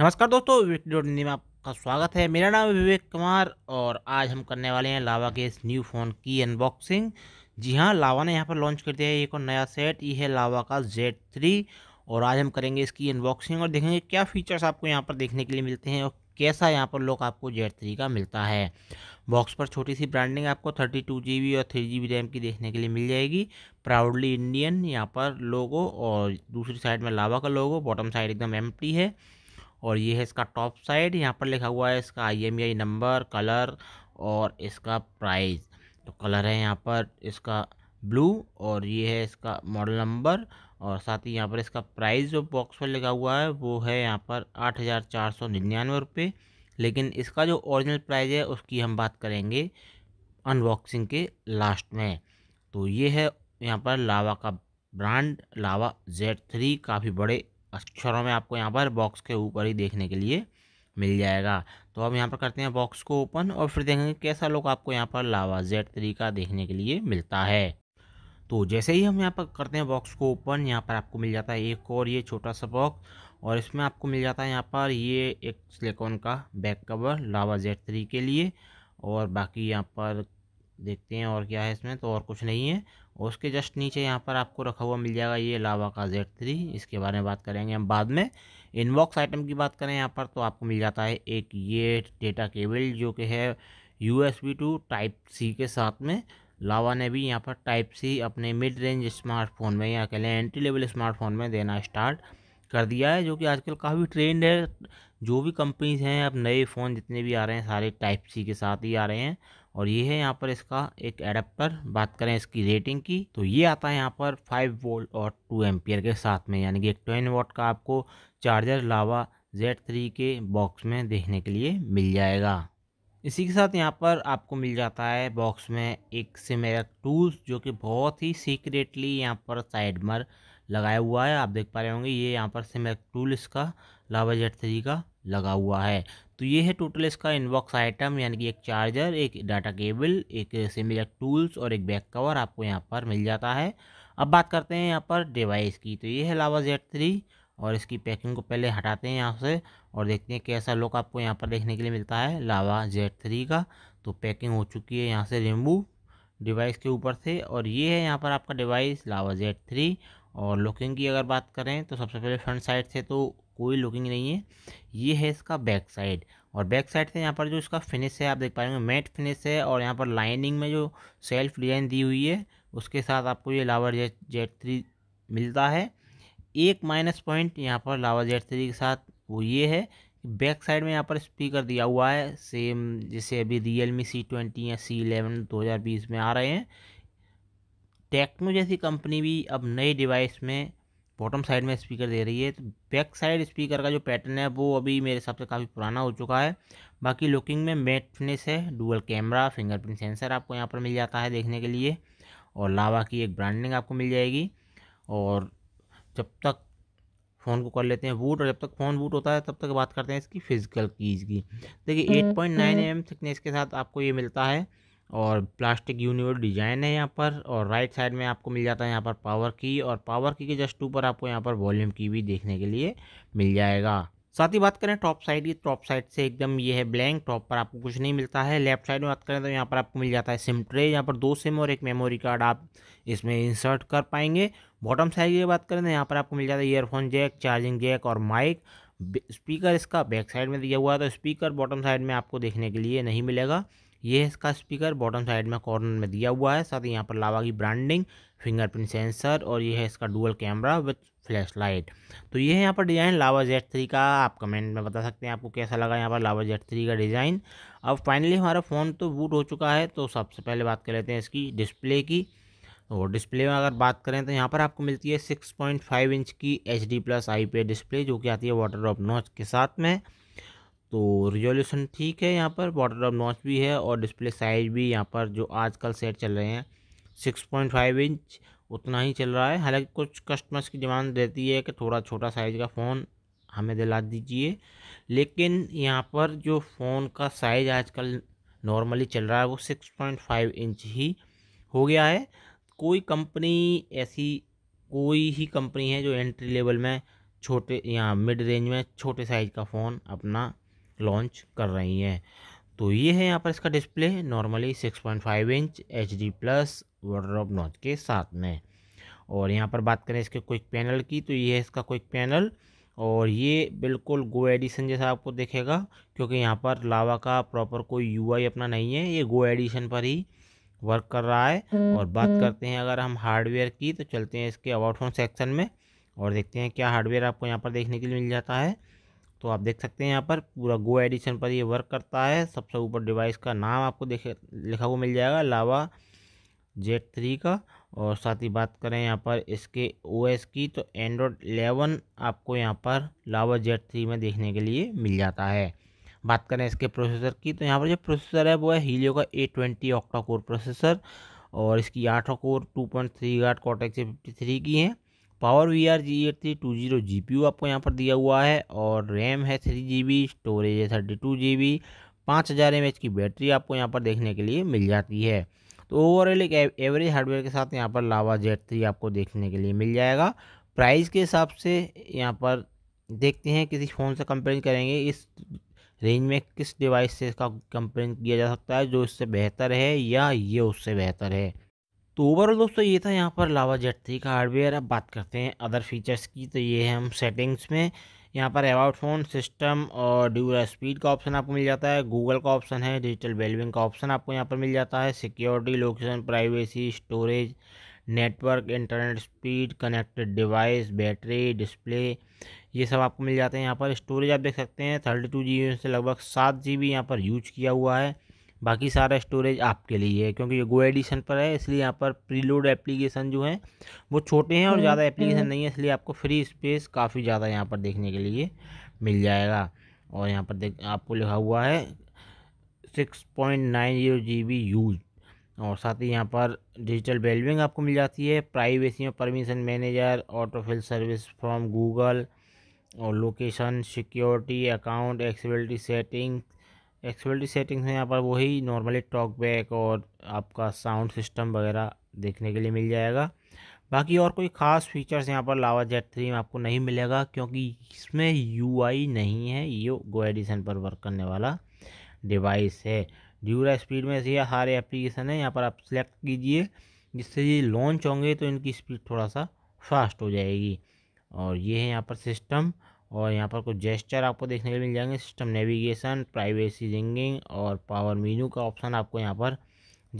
नमस्कार दोस्तों में आपका स्वागत है मेरा नाम विवेक कुमार और आज हम करने वाले हैं लावा के इस न्यू फ़ोन की अनबॉक्सिंग जी हाँ लावा ने यहाँ पर लॉन्च कर दिया है एक और नया सेट ये है लावा का जेड थ्री और आज हम करेंगे इसकी अनबॉक्सिंग और देखेंगे क्या फ़ीचर्स आपको यहाँ पर देखने के लिए मिलते हैं और कैसा यहाँ पर लोग आपको जेड थ्री का मिलता है बॉक्स पर छोटी सी ब्रांडिंग आपको थर्टी टू जी बी और थ्री जी बी रैम की देखने के लिए मिल जाएगी प्राउडली इंडियन यहाँ पर लोगो और दूसरी साइड में लावा का लोगो बॉटम साइड एकदम एम्प्टी है और ये है इसका टॉप साइड यहाँ पर लिखा हुआ है इसका आई नंबर कलर और इसका प्राइस तो कलर है यहाँ पर इसका ब्लू और ये है इसका मॉडल नंबर और साथ ही यहाँ पर इसका प्राइस जो बॉक्स पर लिखा हुआ है वो है यहाँ पर आठ हज़ार चार सौ निन्यानवे रुपये लेकिन इसका जो ओरिजिनल प्राइस है उसकी हम बात करेंगे अनबॉक्सिंग के लास्ट में तो ये है यहाँ पर लावा का ब्रांड लावा जेड थ्री काफ़ी बड़े अक्षरों में आपको यहाँ पर बॉक्स के ऊपर ही देखने के लिए मिल जाएगा तो अब यहाँ पर करते हैं बॉक्स को ओपन और फिर देखेंगे कैसा लोग आपको यहाँ पर लावा जेड तरीका देखने के लिए मिलता है तो जैसे ही हम यहाँ पर करते हैं बॉक्स को ओपन यहाँ पर आपको मिल जाता है एक और ये छोटा सा बॉक्स और इसमें आपको मिल जाता है यहाँ पर ये एक सिलेकॉन का back cover Lava Z three के लिए और बाकी यहाँ पर देखते हैं और क्या है इसमें तो और कुछ नहीं है उसके जस्ट नीचे यहाँ पर आपको रखा हुआ मिल जाएगा ये लावा का जेड थ्री इसके बारे में बात करेंगे हम बाद में इनबॉक्स आइटम की बात करें यहाँ पर तो आपको मिल जाता है एक ये डेटा केबल जो कि है U S B two type C के साथ में लावा ने भी यहाँ पर टाइप सी अपने मिड रेंज स्मार्टफोन में या कह लें एंट्री लेवल स्मार्टफोन में देना स्टार्ट कर दिया है जो कि आजकल काफ़ी ट्रेंड है जो भी कंपनीज हैं अब नए फ़ोन जितने भी आ रहे हैं सारे टाइप सी के साथ ही आ रहे हैं और ये है यहाँ पर इसका एक एडेप्टर बात करें इसकी रेटिंग की तो ये आता है यहाँ पर फाइव वोल्ट और टू एम्पियर के साथ में यानी कि एक ट्वेन वोट का आपको चार्जर लावा जेड थ्री के बॉक्स में देखने के लिए मिल जाएगा इसी के साथ यहाँ पर आपको मिल जाता है बॉक्स में एक सिमेरक मेरा टूल्स जो कि बहुत ही सीक्रेटली यहाँ पर साइड मर लगाया हुआ है आप देख पा रहे होंगे ये यहाँ पर सिमेरक टूल इसका लावा जेड थ्री का लगा हुआ है तो ये है टोटल इसका इनबॉक्स आइटम यानी कि एक चार्जर एक डाटा केबल एक सिमिलर टूल्स और एक बैक कवर आपको यहाँ पर मिल जाता है अब बात करते हैं यहाँ पर डिवाइस की तो ये है लावा जेड थ्री और इसकी पैकिंग को पहले हटाते हैं यहाँ से और देखते हैं कैसा लुक आपको यहाँ पर देखने के लिए मिलता है लावा जेड थ्री का तो पैकिंग हो चुकी है यहाँ से रिमूव डिवाइस के ऊपर से और ये है यहाँ पर आपका डिवाइस लावा जेड थ्री और लुकिंग की अगर बात करें तो सबसे पहले फ्रंट साइड से तो कोई लुकिंग नहीं है ये है इसका बैक साइड और बैक साइड से यहाँ पर जो इसका फिनिश है आप देख पा रहे पाएंगे मैट फिनिश है और यहाँ पर लाइनिंग में जो सेल्फ डिजाइन दी हुई है उसके साथ आपको ये लावर जेट जेट थ्री मिलता है एक माइनस पॉइंट यहाँ पर लावर जेट थ्री के साथ वो ये है बैक साइड में यहाँ पर स्पीकर दिया हुआ है सेम जैसे अभी रियल मी सी ट्वेंटी या सी इलेवन दो हज़ार बीस में आ रहे हैं टेक्नो जैसी कंपनी भी अब नए डिवाइस में बॉटम साइड में स्पीकर दे रही है तो बैक साइड स्पीकर का जो पैटर्न है वो अभी मेरे हिसाब से काफ़ी पुराना हो चुका है बाकी लुकिंग में मेट फिनिश है डुअल कैमरा फिंगरप्रिंट सेंसर आपको यहाँ पर मिल जाता है देखने के लिए और लावा की एक ब्रांडिंग आपको मिल जाएगी और जब तक फ़ोन को कर लेते हैं बूट और जब तक फ़ोन बूट होता है तब तक बात करते हैं इसकी फ़िज़िकल कीज़ की देखिए eight point nine hmm. M thickness के साथ आपको ये मिलता है और प्लास्टिक यूनिवर्स डिज़ाइन है यहाँ पर और राइट साइड में आपको मिल जाता है यहाँ पर पावर की और पावर की के जस्ट ऊपर आपको यहाँ पर वॉल्यूम की भी देखने के लिए मिल जाएगा साथ ही बात करें टॉप साइड की टॉप साइड से एकदम ये है ब्लैंक टॉप पर आपको कुछ नहीं मिलता है लेफ्ट साइड में बात करें तो यहाँ पर आपको मिल जाता है सिम ट्रे यहाँ पर दो सिम और एक मेमोरी कार्ड आप इसमें इंसर्ट कर पाएंगे बॉटम साइड की बात करें तो यहाँ पर आपको मिल जाता है ईयरफोन जैक चार्जिंग जैक और माइक स्पीकर इसका बैक साइड में दिया हुआ है तो स्पीकर बॉटम साइड में आपको देखने के लिए नहीं मिलेगा ये है इसका स्पीकर बॉटम साइड में कॉर्नर में दिया हुआ है साथ ही यहाँ पर लावा की ब्रांडिंग फिंगरप्रिंट सेंसर और ये है इसका dual camera with flash light तो ये है यहाँ पर डिज़ाइन लावा जेट थ्री का आप कमेंट में बता सकते हैं आपको कैसा लगा यहाँ पर लावा जेट थ्री का डिज़ाइन अब फाइनली हमारा फ़ोन तो बूट हो चुका है तो सबसे पहले बात कर लेते हैं इसकी डिस्प्ले की और डिस्प्ले में अगर बात करें तो यहाँ पर आपको मिलती है सिक्स इंच की H D plus I display जो कि आती है वाटर ड्रॉप नॉच के साथ में तो रिजोल्यूशन ठीक है यहाँ पर बॉटर ऑफ नॉच भी है और डिस्प्ले साइज भी यहाँ पर जो आजकल सेट चल रहे हैं सिक्स पॉइंट फाइव इंच उतना ही चल रहा है हालांकि कुछ कस्टमर्स की डिमांड रहती है कि थोड़ा छोटा साइज़ का फ़ोन हमें दिला दीजिए लेकिन यहाँ पर जो फ़ोन का साइज़ आजकल नॉर्मली चल रहा है वो सिक्स पॉइंट फाइव इंच ही हो गया है कोई कंपनी ऐसी कोई ही कंपनी है जो एंट्री लेवल में छोटे यहाँ मिड रेंज में छोटे साइज़ का फ़ोन अपना लॉन्च कर रही हैं तो ये है यहाँ पर इसका display normally 6.5 inch H D plus waterdrop notch के साथ में और यहाँ पर बात करें इसके क्विक पैनल की तो ये है इसका क्विक पैनल और ये बिल्कुल गो एडिशन जैसा आपको देखेगा क्योंकि यहाँ पर लावा का प्रॉपर कोई यूआई अपना नहीं है ये गो एडिशन पर ही वर्क कर रहा है और बात हम्म। करते हैं अगर हम हार्डवेयर की तो चलते हैं इसके अबाउट फोन सेक्शन में और देखते हैं क्या हार्डवेयर आपको यहाँ पर देखने के लिए मिल जाता है तो आप देख सकते हैं यहाँ पर पूरा गो एडिशन पर ये वर्क करता है सबसे ऊपर डिवाइस का नाम आपको देखे लिखा हुआ मिल जाएगा लावा जेट थ्री का और साथ ही बात करें यहाँ पर इसके ओएस की तो एंड्रॉयड एलेवन आपको यहाँ पर लावा जेट थ्री में देखने के लिए मिल जाता है बात करें इसके प्रोसेसर की तो यहाँ पर जो प्रोसेसर है वो है हीलियो का A twenty octa core processor और इसकी आठ कोर टू पॉइंट थ्री आठ कॉटेक्स फिफ्टी थ्री की है power V R G eight three two zero G P U आपको यहाँ पर दिया हुआ है और रैम है थ्री जी बी स्टोरेज है थर्टी टू जी बी पाँच हज़ार एम एच की बैटरी आपको यहाँ पर देखने के लिए मिल जाती है तो ओवरऑल एक एवरेज हार्डवेयर के साथ यहाँ पर लावा जेट थ्री आपको देखने के लिए मिल जाएगा प्राइस के हिसाब से यहाँ पर देखते हैं किसी फ़ोन से कंपेयर करेंगे इस रेंज में किस डिवाइस से इसका कंपेयर किया जा सकता है जो इससे बेहतर है या ये उससे बेहतर है तो ओवरऑल दोस्तों ये था यहाँ पर लावा जेट थ्री का हार्डवेयर अब बात करते हैं अदर फीचर्स की तो ये है हम सेटिंग्स में यहाँ पर एवाउट फोन सिस्टम और ड्यूरा स्पीड का ऑप्शन आपको मिल जाता है गूगल का ऑप्शन है डिजिटल वेलविंग का ऑप्शन आपको यहाँ पर मिल जाता है security location privacy storage network internet speed connected device battery display ये सब आपको मिल जाते हैं यहाँ पर स्टोरेज आप देख सकते हैं थर्टी टू जी से लगभग सात जी बी यहाँ पर यूज किया हुआ है बाकी सारा स्टोरेज आपके लिए है क्योंकि ये गो एडिशन पर है इसलिए यहाँ पर प्रीलोड एप्लीकेशन जो है वो छोटे हैं और हम्म, ज़्यादा एप्लीकेशन हम्म। नहीं है इसलिए आपको फ्री स्पेस काफ़ी ज़्यादा यहाँ पर देखने के लिए मिल जाएगा और यहाँ पर देख आपको लिखा हुआ है six point nine zero G B use और साथ ही यहाँ पर डिजिटल वेलविंग आपको मिल जाती है प्राइवेसी में permission manager autofill service from Google और location security account accessibility setting accessibility settings में यहाँ पर वही नॉर्मली टॉक बैक और आपका साउंड सिस्टम वगैरह देखने के लिए मिल जाएगा बाकी और कोई ख़ास फीचर्स यहाँ पर लावा जेट थ्री में आपको नहीं मिलेगा क्योंकि इसमें यूआई नहीं है ये गो एडिसन पर वर्क करने वाला डिवाइस है ड्यूरा स्पीड में ऐसे सारे एप्लीकेशन है यहाँ पर आप सेलेक्ट कीजिए जिससे ये लॉन्च होंगे तो इनकी स्पीड थोड़ा सा फास्ट हो जाएगी और ये है यहाँ पर सिस्टम और यहाँ पर कुछ जेस्चर आपको देखने के लिए मिल जाएंगे सिस्टम नेविगेशन प्राइवेसी रिंगिंग और पावर मीनू का ऑप्शन आपको यहाँ पर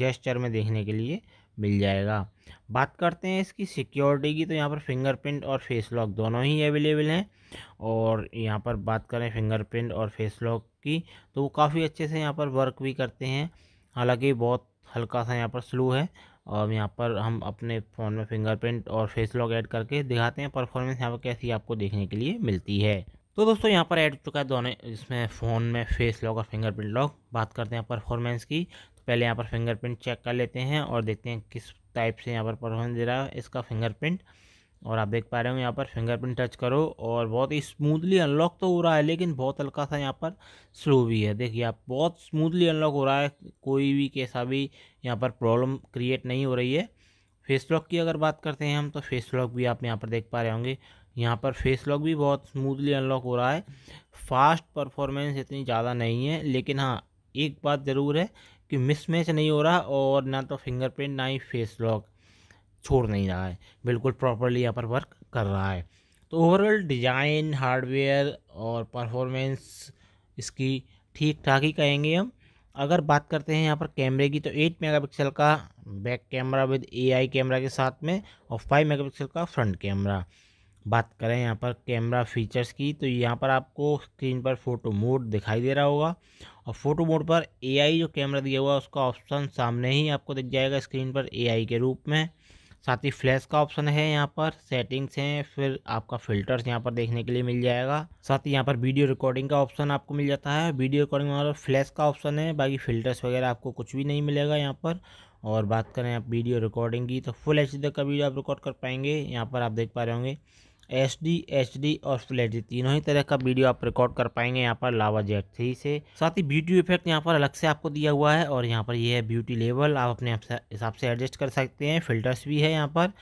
जेस्चर में देखने के लिए मिल जाएगा बात करते हैं इसकी सिक्योरिटी की तो यहाँ पर फिंगरप्रिंट और फेस लॉक दोनों ही अवेलेबल हैं और यहाँ पर बात करें फिंगरप्रिंट और फेस लॉक की तो वो काफ़ी अच्छे से यहाँ पर वर्क भी करते हैं हालांकि बहुत हल्का सा यहाँ पर स्लो है और यहाँ पर हम अपने फ़ोन में फिंगरप्रिंट और फेस लॉक ऐड करके दिखाते हैं परफॉर्मेंस यहाँ पर कैसी आपको देखने के लिए मिलती है तो दोस्तों यहाँ पर ऐड हो चुका है दोनों इसमें फ़ोन में फेस लॉक और फिंगरप्रिंट लॉक बात करते हैं परफॉर्मेंस की तो पहले यहाँ पर फिंगरप्रिंट चेक कर लेते हैं और देखते हैं किस टाइप से यहाँ पर परफॉर्मेंस दे रहा है इसका फिंगरप्रिंट और आप देख पा रहे हो यहाँ पर फिंगरप्रिंट टच करो और बहुत ही स्मूथली अनलॉक तो हो रहा है लेकिन बहुत हल्का सा यहाँ पर स्लो भी है देखिए आप बहुत स्मूथली अनलॉक हो रहा है कोई भी कैसा भी यहाँ पर प्रॉब्लम क्रिएट नहीं हो रही है फेस लॉक की अगर बात करते हैं हम तो फेस लॉक भी आप यहाँ पर देख पा रहे होंगे यहाँ पर फेस लॉक भी बहुत स्मूथली अनलॉक हो रहा है फास्ट परफॉर्मेंस इतनी ज़्यादा नहीं है लेकिन हाँ एक बात ज़रूर है कि मिसमैच नहीं हो रहा और ना तो फिंगरप्रिंट ना ही फेस लॉक छोड़ नहीं रहा है बिल्कुल प्रॉपरली यहाँ पर वर्क कर रहा है तो ओवरऑल डिज़ाइन हार्डवेयर और परफॉर्मेंस इसकी ठीक ठाक ही कहेंगे हम अगर बात करते हैं यहाँ पर कैमरे की तो 8 मेगापिक्सल का back camera with AI camera के साथ में और 5 मेगापिक्सल का फ्रंट कैमरा बात करें यहाँ पर कैमरा फीचर्स की तो यहाँ पर आपको स्क्रीन पर फ़ोटो मोड दिखाई दे रहा होगा और फ़ोटो मोड पर एआई जो कैमरा दिया हुआ है उसका ऑप्शन सामने ही आपको दिख जाएगा स्क्रीन पर एआई के रूप में साथ ही फ्लैश का ऑप्शन है यहाँ पर सेटिंग्स हैं फिर आपका फिल्टर्स यहाँ पर देखने के लिए मिल जाएगा साथ ही यहाँ पर वीडियो रिकॉर्डिंग का ऑप्शन आपको मिल जाता है वीडियो रिकॉर्डिंग हमारा फ्लैश का ऑप्शन है बाकी फिल्टर्स वगैरह आपको कुछ भी नहीं मिलेगा यहाँ पर और बात करें आप वीडियो रिकॉर्डिंग की तो फुल एच तक का वीडियो आप रिकॉर्ड कर पाएंगे यहाँ पर आप देख पा रहे होंगे एस डी एच डी और फ्लैट डी तीनों ही तरह का वीडियो आप रिकॉर्ड कर पाएंगे यहाँ पर लावा जेट थ्री से साथ ही ब्यूटी इफेक्ट यहाँ पर अलग से आपको दिया हुआ है और यहाँ पर ये है ब्यूटी लेवल आप अपने हिसाब से एडजस्ट कर सकते हैं फिल्टर्स भी है यहाँ पर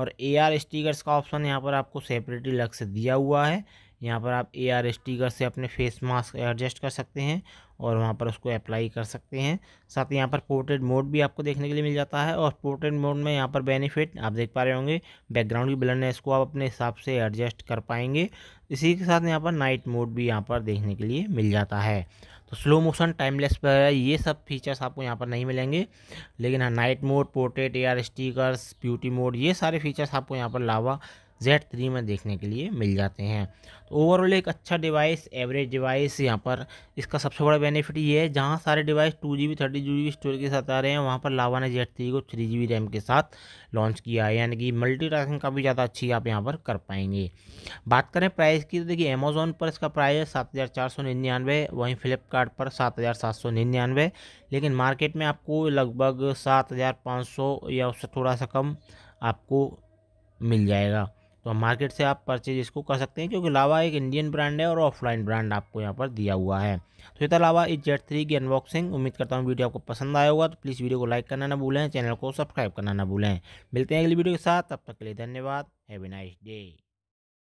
और ए आर स्टिकर्स का ऑप्शन यहाँ पर आपको सेपरेटली अलग से दिया हुआ है यहाँ पर आप ए आर एस से अपने फेस मास्क एडजस्ट कर सकते हैं और वहाँ पर उसको अप्लाई कर सकते हैं साथ ही यहाँ पर पोर्ट्रेट मोड भी आपको देखने के लिए मिल जाता है और पोर्ट्रेट मोड में यहाँ पर बेनिफिट आप देख पा रहे होंगे बैकग्राउंड की ब्लरनेस को आप अपने हिसाब से एडजस्ट कर पाएंगे इसी के साथ यहाँ पर नाइट मोड भी यहाँ पर देखने के लिए मिल जाता है तो स्लो मोशन टाइमलेस वगैरह ये सब फीचर्स आपको यहाँ पर नहीं मिलेंगे लेकिन हाँ night mode portrait A R stickers beauty mode ये सारे फीचर्स आपको यहाँ पर लावा Z3 थ्री में देखने के लिए मिल जाते हैं तो ओवरऑल एक अच्छा डिवाइस एवरेज डिवाइस यहाँ पर इसका सबसे बड़ा बेनिफिट ये है जहाँ सारे device two G B thirty G B storage के साथ आ रहे हैं वहाँ पर लावा ने जेड थ्री को थ्री जी बी रैम के साथ लॉन्च किया है यानी कि मल्टी टास्किंग काफ़ी ज़्यादा अच्छी आप यहाँ पर कर पाएंगे बात करें प्राइस की तो देखिए अमेजोन पर इसका प्राइस है सात हज़ार चार सौ निन्यानवे वहीं फ्लिपकार्ट पर सात हज़ार सात सौ निन्यानवे लेकिन मार्केट में आपको लगभग सात हज़ार पाँच सौ या उससे थोड़ा सा कम आपको मिल जाएगा तो हम मार्केट से आप परचेज इसको कर सकते हैं क्योंकि लावा एक इंडियन ब्रांड है और ऑफलाइन ब्रांड आपको यहाँ पर दिया हुआ है तो इसके अलावा इस जेट थ्री की अनबॉक्सिंग उम्मीद करता हूँ वीडियो आपको पसंद आया होगा तो प्लीज़ वीडियो को लाइक करना ना भूलें चैनल को सब्सक्राइब करना ना भूलें मिलते हैं अगली वीडियो के साथ तब तक के लिए धन्यवाद हैवी नाइस डे